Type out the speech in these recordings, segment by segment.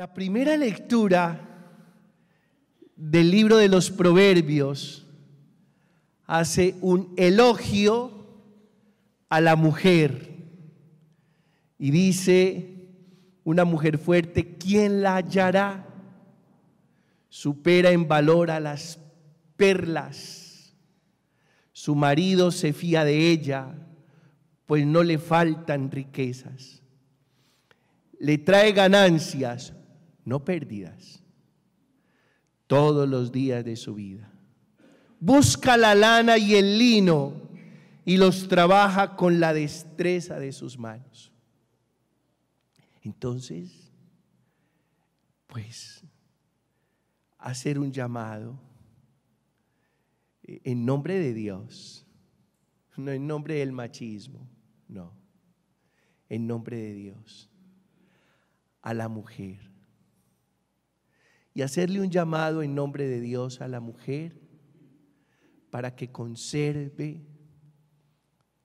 La primera lectura del libro de los Proverbios hace un elogio a la mujer y dice, una mujer fuerte, ¿quién la hallará? Supera en valor a las perlas. Su marido se fía de ella, pues no le faltan riquezas. Le trae ganancias, no pérdidas, todos los días de su vida. Busca la lana y el lino y los trabaja con la destreza de sus manos. Entonces, pues, hacer un llamado en nombre de Dios, no en nombre del machismo, no, en nombre de Dios, a la mujer y hacerle un llamado en nombre de Dios a la mujer para que conserve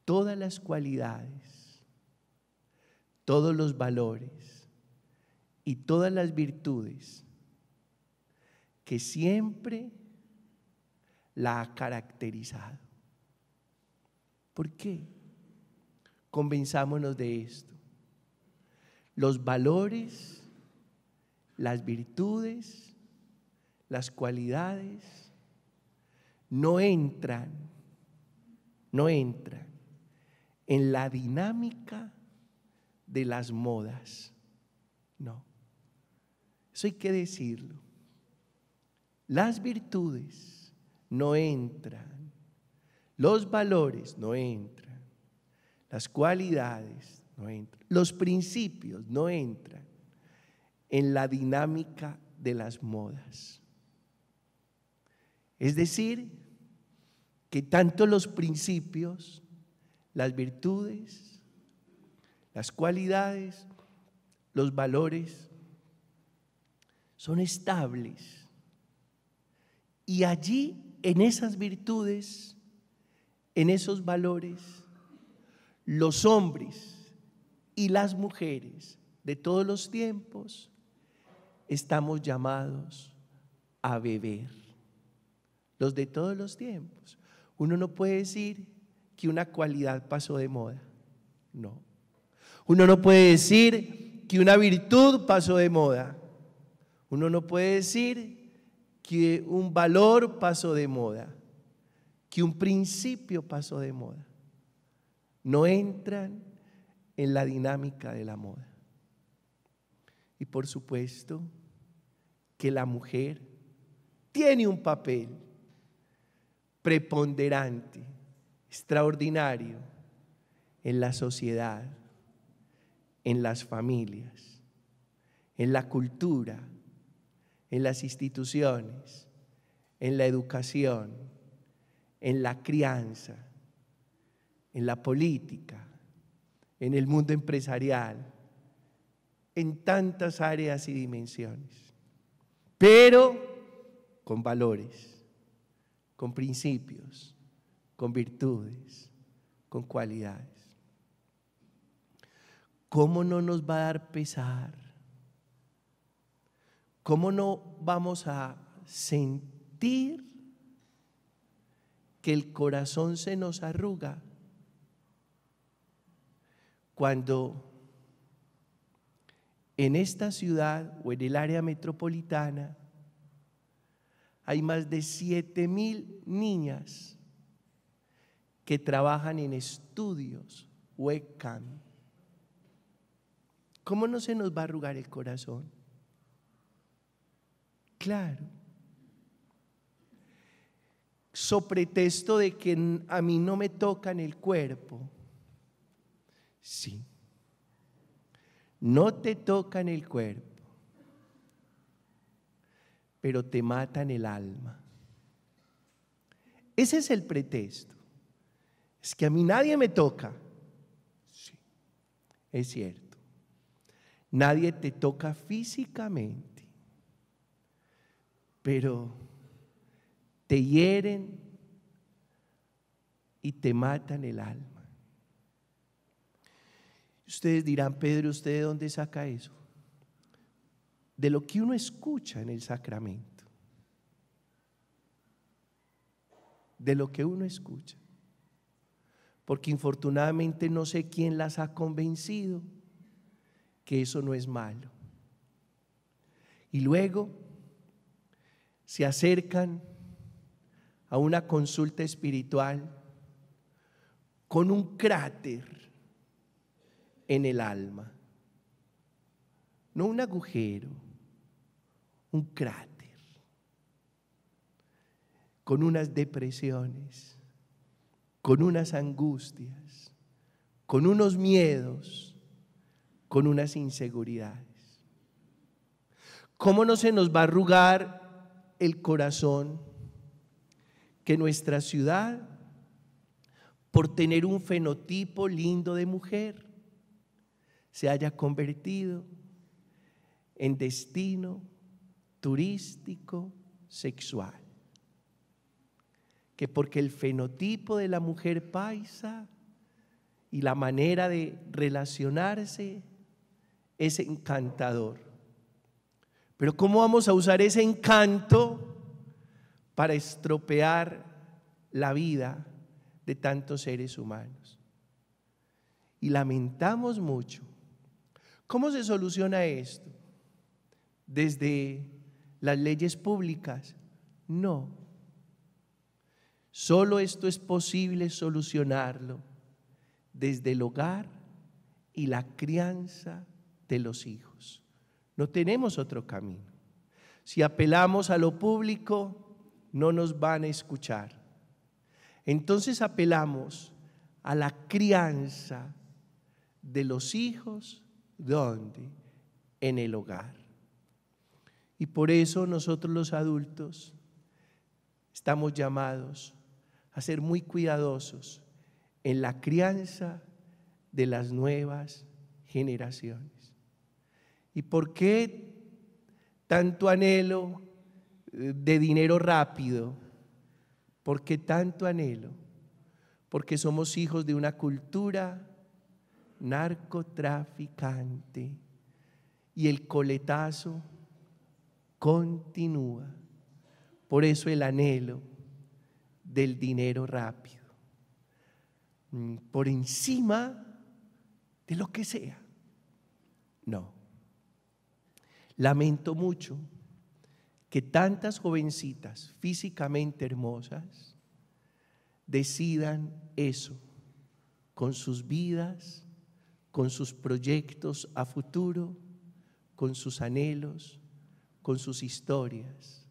todas las cualidades, todos los valores y todas las virtudes que siempre la ha caracterizado. ¿Por qué? Convenzámonos de esto. Los valores las virtudes, las cualidades, no entran, no entran en la dinámica de las modas. No. Eso hay que decirlo. Las virtudes no entran, los valores no entran, las cualidades no entran, los principios no entran en la dinámica de las modas. Es decir, que tanto los principios, las virtudes, las cualidades, los valores son estables. Y allí, en esas virtudes, en esos valores, los hombres y las mujeres de todos los tiempos estamos llamados a beber. Los de todos los tiempos. Uno no puede decir que una cualidad pasó de moda. No. Uno no puede decir que una virtud pasó de moda. Uno no puede decir que un valor pasó de moda, que un principio pasó de moda. No entran en la dinámica de la moda. Y por supuesto, que la mujer tiene un papel preponderante, extraordinario en la sociedad, en las familias, en la cultura, en las instituciones, en la educación, en la crianza, en la política, en el mundo empresarial, en tantas áreas y dimensiones pero con valores, con principios, con virtudes, con cualidades. ¿Cómo no nos va a dar pesar? ¿Cómo no vamos a sentir que el corazón se nos arruga cuando en esta ciudad o en el área metropolitana hay más de 7 mil niñas que trabajan en estudios webcam. ¿Cómo no se nos va a arrugar el corazón? Claro. So pretexto de que a mí no me tocan el cuerpo. Sí. No te tocan el cuerpo, pero te matan el alma. Ese es el pretexto. Es que a mí nadie me toca. Sí, es cierto. Nadie te toca físicamente, pero te hieren y te matan el alma. Ustedes dirán, Pedro, ¿usted de dónde saca eso? De lo que uno escucha en el sacramento. De lo que uno escucha. Porque infortunadamente no sé quién las ha convencido que eso no es malo. Y luego se acercan a una consulta espiritual con un cráter en el alma. No un agujero, un cráter, con unas depresiones, con unas angustias, con unos miedos, con unas inseguridades. ¿Cómo no se nos va a arrugar el corazón que nuestra ciudad, por tener un fenotipo lindo de mujer, se haya convertido en destino turístico sexual. Que porque el fenotipo de la mujer paisa y la manera de relacionarse es encantador. Pero ¿cómo vamos a usar ese encanto para estropear la vida de tantos seres humanos? Y lamentamos mucho ¿Cómo se soluciona esto? ¿Desde las leyes públicas? No. Solo esto es posible solucionarlo desde el hogar y la crianza de los hijos. No tenemos otro camino. Si apelamos a lo público, no nos van a escuchar. Entonces apelamos a la crianza de los hijos ¿Dónde? En el hogar. Y por eso nosotros los adultos estamos llamados a ser muy cuidadosos en la crianza de las nuevas generaciones. ¿Y por qué tanto anhelo eh, de dinero rápido? ¿Por qué tanto anhelo? Porque somos hijos de una cultura narcotraficante y el coletazo continúa. Por eso el anhelo del dinero rápido, mm, por encima de lo que sea. No. Lamento mucho que tantas jovencitas físicamente hermosas decidan eso con sus vidas con sus proyectos a futuro, con sus anhelos, con sus historias,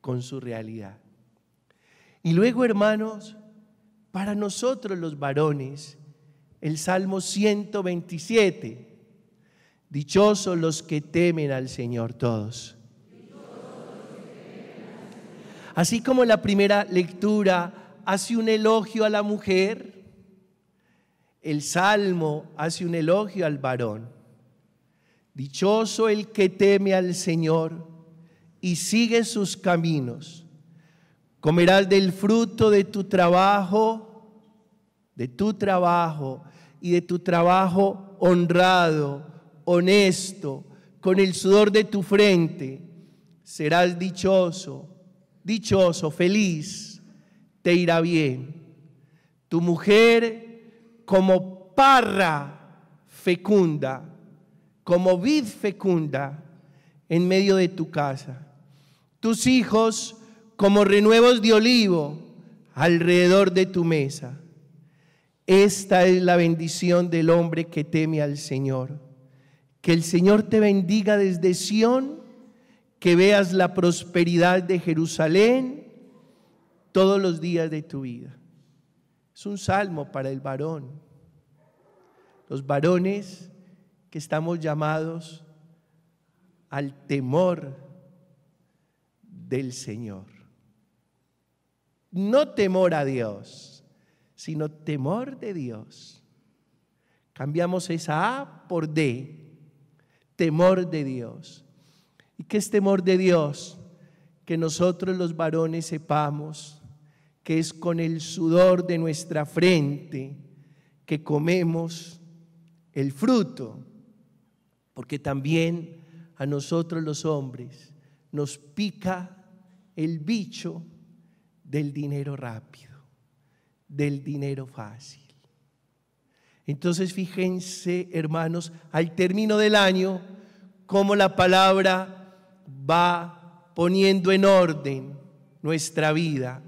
con su realidad. Y luego, hermanos, para nosotros los varones, el Salmo 127, dichosos los que temen al Señor todos. Así como la primera lectura hace un elogio a la mujer, el Salmo hace un elogio al varón. Dichoso el que teme al Señor y sigue sus caminos. Comerás del fruto de tu trabajo, de tu trabajo y de tu trabajo honrado, honesto, con el sudor de tu frente. Serás dichoso, dichoso, feliz, te irá bien. Tu mujer como parra fecunda, como vid fecunda en medio de tu casa. Tus hijos como renuevos de olivo alrededor de tu mesa. Esta es la bendición del hombre que teme al Señor. Que el Señor te bendiga desde Sión, que veas la prosperidad de Jerusalén todos los días de tu vida. Es un salmo para el varón. Los varones que estamos llamados al temor del Señor. No temor a Dios, sino temor de Dios. Cambiamos esa A por D, temor de Dios. ¿Y qué es temor de Dios? Que nosotros los varones sepamos que es con el sudor de nuestra frente que comemos el fruto, porque también a nosotros los hombres nos pica el bicho del dinero rápido, del dinero fácil. Entonces fíjense, hermanos, al término del año, cómo la palabra va poniendo en orden nuestra vida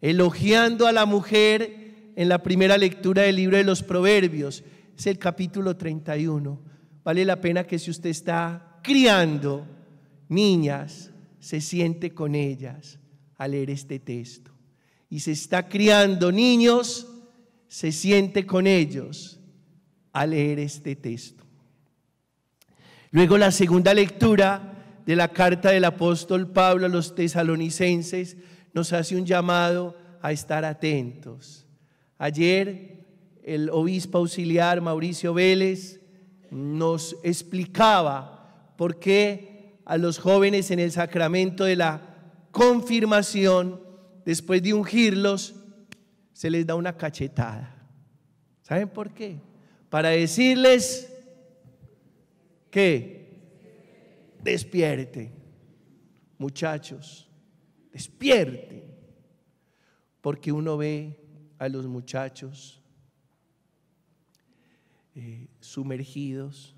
elogiando a la mujer en la primera lectura del libro de los Proverbios. Es el capítulo 31. Vale la pena que si usted está criando niñas, se siente con ellas a leer este texto. Y se está criando niños, se siente con ellos a leer este texto. Luego la segunda lectura de la carta del apóstol Pablo a los tesalonicenses nos hace un llamado a estar atentos. Ayer el obispo auxiliar Mauricio Vélez nos explicaba por qué a los jóvenes en el sacramento de la confirmación, después de ungirlos, se les da una cachetada. ¿Saben por qué? Para decirles que despierte, muchachos despierten, porque uno ve a los muchachos eh, sumergidos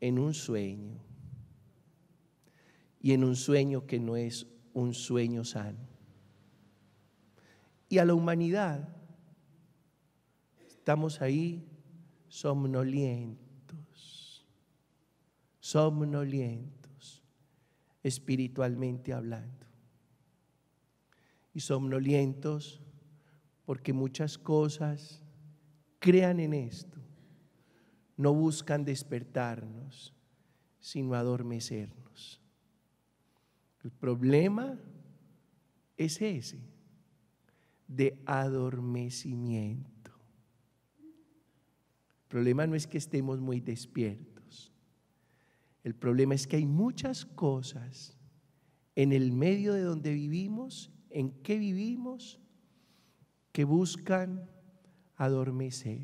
en un sueño, y en un sueño que no es un sueño sano. Y a la humanidad estamos ahí somnolientos, somnolientos, espiritualmente hablando y somnolientos porque muchas cosas crean en esto. No buscan despertarnos, sino adormecernos. El problema es ese, de adormecimiento. El problema no es que estemos muy despiertos. El problema es que hay muchas cosas en el medio de donde vivimos en qué vivimos que buscan adormecer.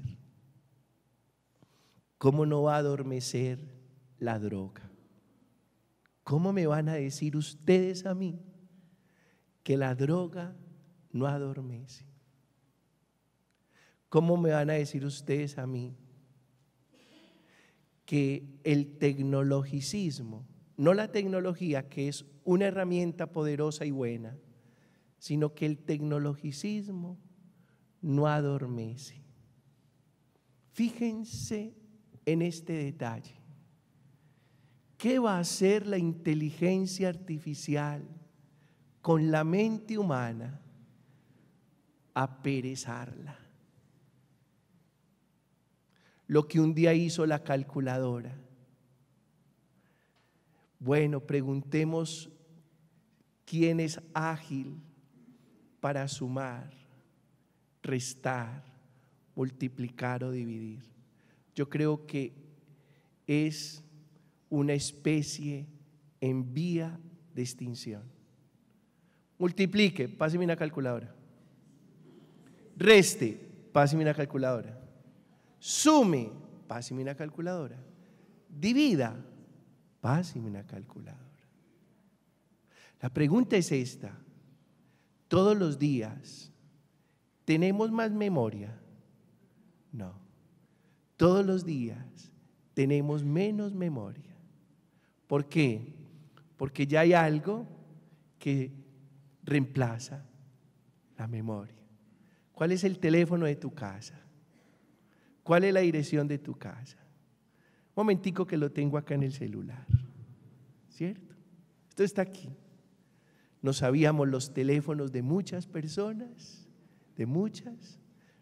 ¿Cómo no va a adormecer la droga? ¿Cómo me van a decir ustedes a mí que la droga no adormece? ¿Cómo me van a decir ustedes a mí que el tecnologicismo, no la tecnología que es una herramienta poderosa y buena, sino que el tecnologicismo no adormece. Fíjense en este detalle. ¿Qué va a hacer la inteligencia artificial con la mente humana? A perezarla. Lo que un día hizo la calculadora. Bueno, preguntemos quién es ágil para sumar, restar, multiplicar o dividir. Yo creo que es una especie en vía de extinción. Multiplique, páseme una calculadora. Reste, páseme una calculadora. Sume, páseme una calculadora. Divida, páseme una calculadora. La pregunta es esta todos los días. ¿Tenemos más memoria? No. Todos los días tenemos menos memoria. ¿Por qué? Porque ya hay algo que reemplaza la memoria. ¿Cuál es el teléfono de tu casa? ¿Cuál es la dirección de tu casa? Un momentico que lo tengo acá en el celular. ¿Cierto? Esto está aquí. No sabíamos los teléfonos de muchas personas, de muchas.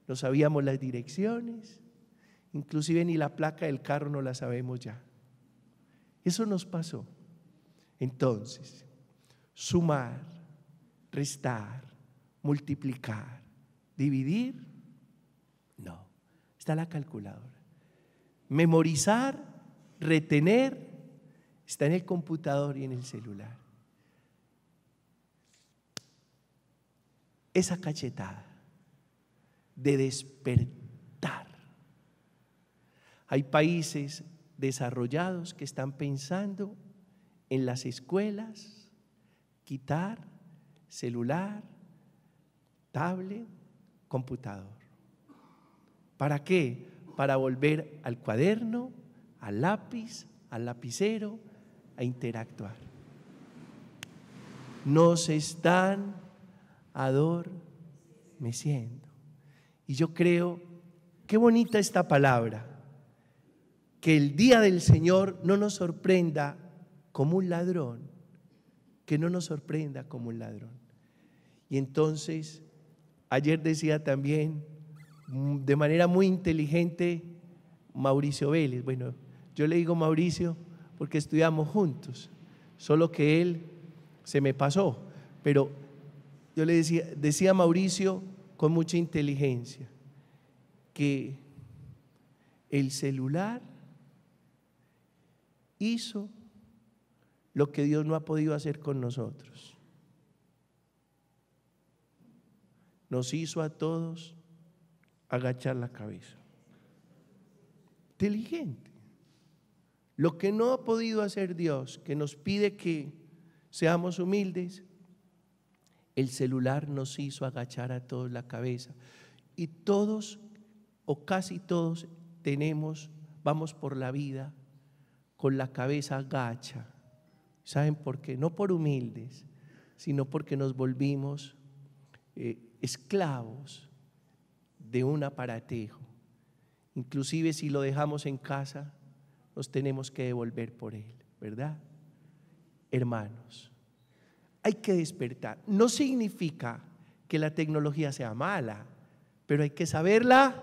No sabíamos las direcciones. Inclusive ni la placa del carro no la sabemos ya. Eso nos pasó. Entonces, sumar, restar, multiplicar, dividir, no. Está la calculadora. Memorizar, retener, está en el computador y en el celular. esa cachetada de despertar. Hay países desarrollados que están pensando en las escuelas quitar celular, tablet, computador. ¿Para qué? Para volver al cuaderno, al lápiz, al lapicero, a interactuar. Nos están siento, Y yo creo, qué bonita esta palabra, que el día del Señor no nos sorprenda como un ladrón, que no nos sorprenda como un ladrón. Y entonces, ayer decía también, mm, de manera muy inteligente, Mauricio Vélez, bueno, yo le digo Mauricio porque estudiamos juntos, solo que él se me pasó, pero yo le decía, decía a Mauricio con mucha inteligencia que el celular hizo lo que Dios no ha podido hacer con nosotros. Nos hizo a todos agachar la cabeza. Inteligente. Lo que no ha podido hacer Dios, que nos pide que seamos humildes, el celular nos hizo agachar a todos la cabeza. Y todos, o casi todos, tenemos, vamos por la vida con la cabeza agacha. ¿Saben por qué? No por humildes, sino porque nos volvimos eh, esclavos de un aparatejo. Inclusive si lo dejamos en casa, nos tenemos que devolver por él, ¿verdad? Hermanos, hay que despertar. No significa que la tecnología sea mala, pero hay que saberla.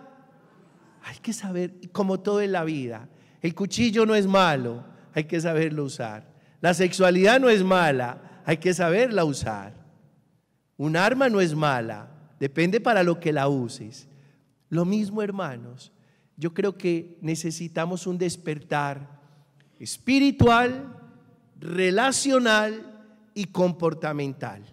Hay que saber, como todo en la vida, el cuchillo no es malo, hay que saberlo usar. La sexualidad no es mala, hay que saberla usar. Un arma no es mala, depende para lo que la uses. Lo mismo, hermanos, yo creo que necesitamos un despertar espiritual, relacional y comportamental.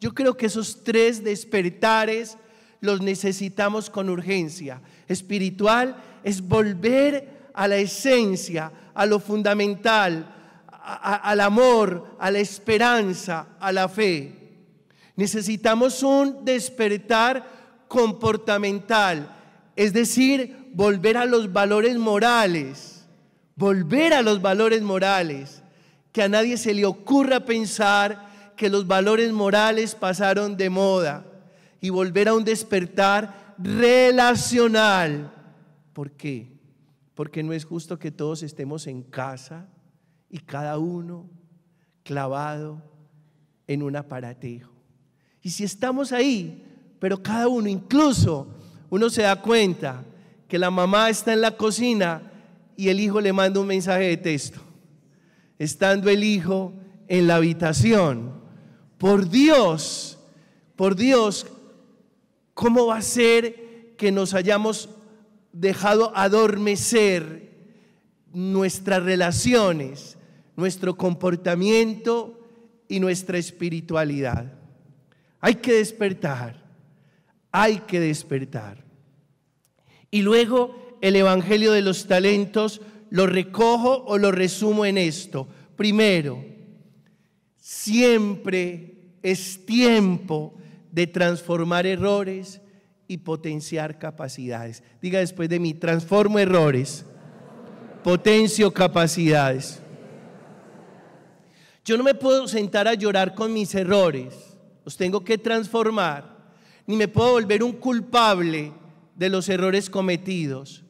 Yo creo que esos tres despertares los necesitamos con urgencia. Espiritual es volver a la esencia, a lo fundamental, al amor, a la esperanza, a la fe. Necesitamos un despertar comportamental, es decir, volver a los valores morales, volver a los valores morales que a nadie se le ocurra pensar que los valores morales pasaron de moda y volver a un despertar relacional. ¿Por qué? Porque no es justo que todos estemos en casa y cada uno clavado en un aparatejo. Y si estamos ahí, pero cada uno, incluso uno se da cuenta que la mamá está en la cocina y el hijo le manda un mensaje de texto estando el hijo en la habitación. Por Dios, por Dios, ¿cómo va a ser que nos hayamos dejado adormecer nuestras relaciones, nuestro comportamiento y nuestra espiritualidad? Hay que despertar, hay que despertar. Y luego el Evangelio de los Talentos lo recojo o lo resumo en esto. Primero, siempre es tiempo de transformar errores y potenciar capacidades. Diga después de mí, transformo errores, potencio capacidades. Yo no me puedo sentar a llorar con mis errores, los tengo que transformar, ni me puedo volver un culpable de los errores cometidos.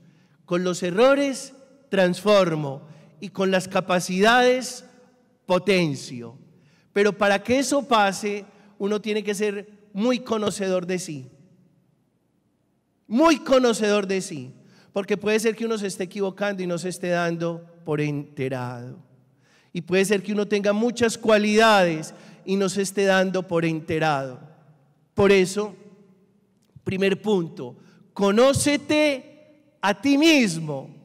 Con los errores transformo y con las capacidades potencio. Pero para que eso pase, uno tiene que ser muy conocedor de sí. Muy conocedor de sí. Porque puede ser que uno se esté equivocando y no se esté dando por enterado. Y puede ser que uno tenga muchas cualidades y no se esté dando por enterado. Por eso, primer punto, conócete a ti mismo.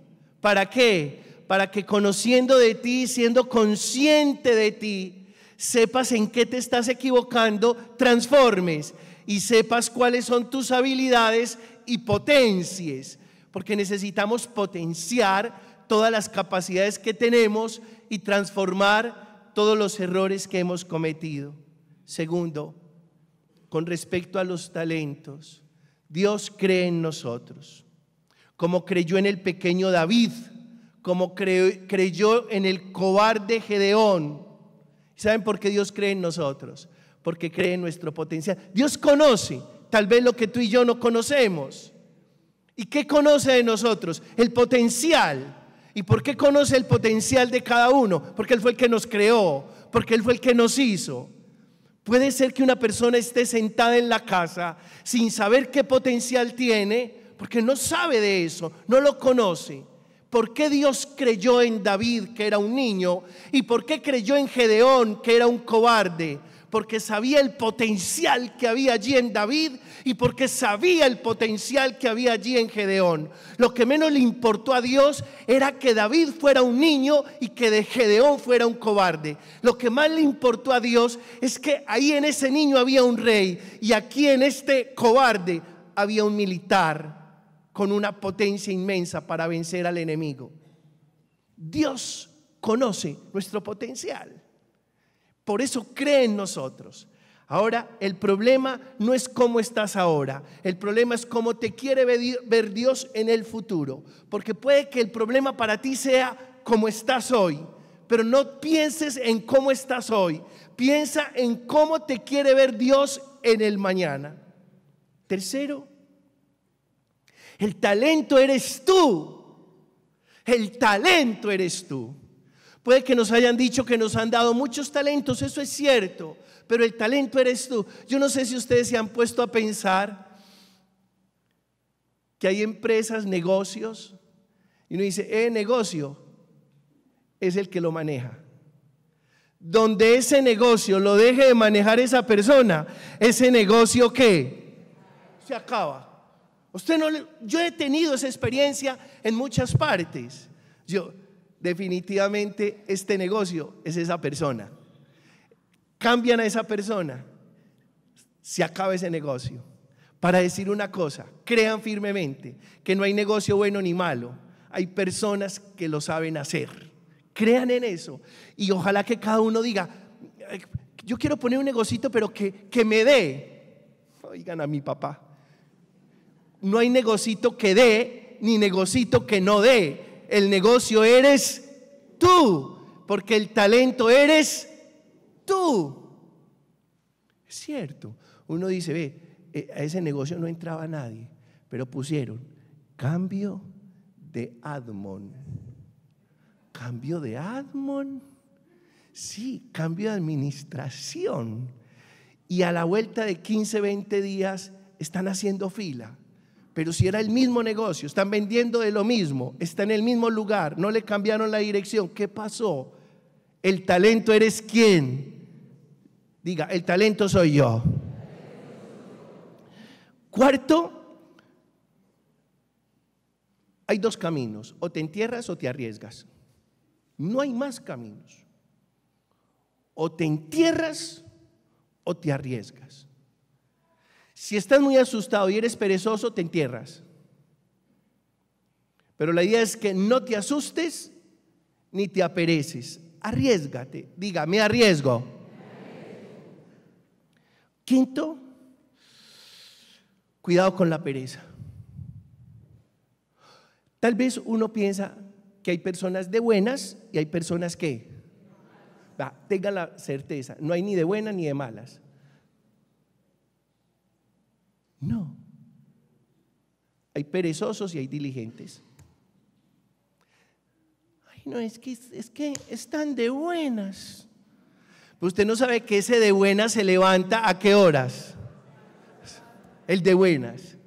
¿Para qué? Para que conociendo de ti, siendo consciente de ti, sepas en qué te estás equivocando, transformes y sepas cuáles son tus habilidades y potencias. porque necesitamos potenciar todas las capacidades que tenemos y transformar todos los errores que hemos cometido. Segundo, con respecto a los talentos, Dios cree en nosotros como creyó en el pequeño David, como creyó en el cobarde Gedeón. ¿Saben por qué Dios cree en nosotros? Porque cree en nuestro potencial. Dios conoce tal vez lo que tú y yo no conocemos. ¿Y qué conoce de nosotros? El potencial. ¿Y por qué conoce el potencial de cada uno? Porque Él fue el que nos creó, porque Él fue el que nos hizo. Puede ser que una persona esté sentada en la casa sin saber qué potencial tiene, porque no sabe de eso, no lo conoce. ¿Por qué Dios creyó en David, que era un niño? ¿Y por qué creyó en Gedeón, que era un cobarde? Porque sabía el potencial que había allí en David y porque sabía el potencial que había allí en Gedeón. Lo que menos le importó a Dios era que David fuera un niño y que de Gedeón fuera un cobarde. Lo que más le importó a Dios es que ahí en ese niño había un rey y aquí en este cobarde había un militar con una potencia inmensa para vencer al enemigo. Dios conoce nuestro potencial. Por eso cree en nosotros. Ahora, el problema no es cómo estás ahora, el problema es cómo te quiere ver Dios en el futuro. Porque puede que el problema para ti sea cómo estás hoy, pero no pienses en cómo estás hoy, piensa en cómo te quiere ver Dios en el mañana. Tercero, el talento eres tú. El talento eres tú. Puede que nos hayan dicho que nos han dado muchos talentos, eso es cierto, pero el talento eres tú. Yo no sé si ustedes se han puesto a pensar que hay empresas, negocios, y uno dice, eh, negocio es el que lo maneja. Donde ese negocio lo deje de manejar esa persona, ese negocio que se acaba. Usted no yo he tenido esa experiencia en muchas partes. Yo definitivamente este negocio es esa persona. Cambian a esa persona, se acaba ese negocio. Para decir una cosa, crean firmemente que no hay negocio bueno ni malo, hay personas que lo saben hacer. Crean en eso y ojalá que cada uno diga, yo quiero poner un negocito pero que me dé. Oigan a mi papá. No hay negocito que dé, ni negocito que no dé. El negocio eres tú, porque el talento eres tú. Es cierto. Uno dice, ve, eh, a ese negocio no entraba nadie, pero pusieron cambio de admon. Cambio de admon. Sí, cambio de administración. Y a la vuelta de 15, 20 días están haciendo fila. Pero si era el mismo negocio, están vendiendo de lo mismo, está en el mismo lugar, no le cambiaron la dirección, ¿qué pasó? El talento eres quién. Diga, el talento soy yo. Cuarto, hay dos caminos, o te entierras o te arriesgas. No hay más caminos. O te entierras o te arriesgas. Si estás muy asustado y eres perezoso, te entierras. Pero la idea es que no te asustes ni te apereces. Arriesgate. dígame arriesgo. Quinto, cuidado con la pereza. Tal vez uno piensa que hay personas de buenas y hay personas que... tenga la certeza, no hay ni de buenas ni de malas. No. Hay perezosos y hay diligentes. Ay, no, es que, es que están de buenas. Pues usted no sabe que ese de buenas se levanta a qué horas. El de buenas.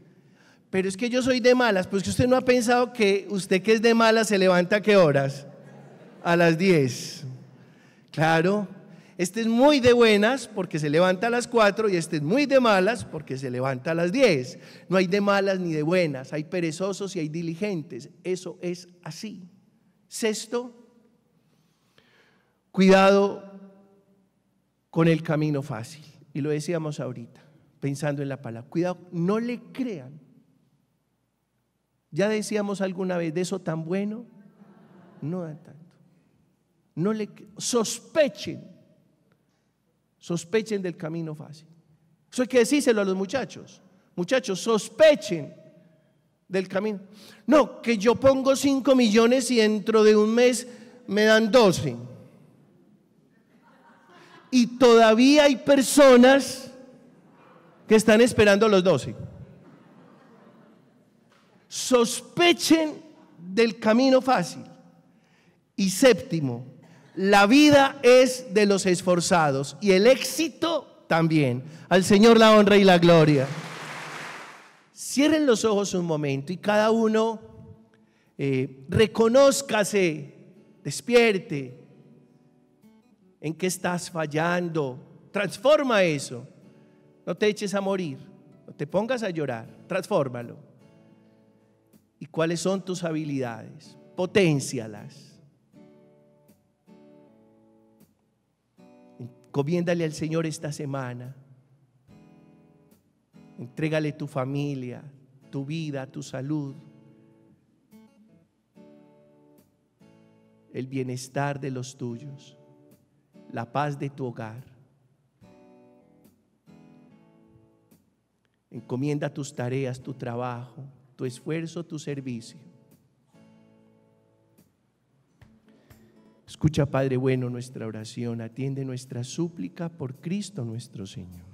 Pero es que yo soy de malas. Pues que usted no ha pensado que usted que es de malas se levanta a qué horas. A las 10. Claro. Este es muy de buenas porque se levanta a las 4 y este es muy de malas porque se levanta a las 10. No hay de malas ni de buenas, hay perezosos y hay diligentes. Eso es así. Sexto, cuidado con el camino fácil. Y lo decíamos ahorita, pensando en la palabra. Cuidado, no le crean. Ya decíamos alguna vez de eso tan bueno, no da tanto. No le sospechen Sospechen del camino fácil. Eso hay que decírselo a los muchachos. Muchachos, sospechen del camino. No, que yo pongo 5 millones y dentro de un mes me dan 12. Y todavía hay personas que están esperando los 12. Sospechen del camino fácil. Y séptimo, la vida es de los esforzados y el éxito también. Al Señor la honra y la gloria. Cierren los ojos un momento y cada uno eh, despierte en qué estás fallando. Transforma eso. No te eches a morir, no te pongas a llorar, transfórmalo. ¿Y cuáles son tus habilidades? Potencialas Comiéndale al Señor esta semana. Entrégale tu familia, tu vida, tu salud. El bienestar de los tuyos. La paz de tu hogar. Encomienda tus tareas, tu trabajo, tu esfuerzo, tu servicio Escucha, Padre bueno, nuestra oración, atiende nuestra súplica por Cristo nuestro Señor.